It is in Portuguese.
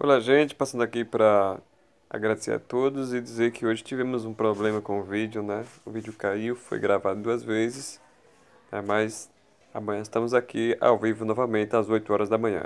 Olá, gente. Passando aqui para agradecer a todos e dizer que hoje tivemos um problema com o vídeo, né? O vídeo caiu, foi gravado duas vezes, né? mas amanhã estamos aqui ao vivo novamente às 8 horas da manhã.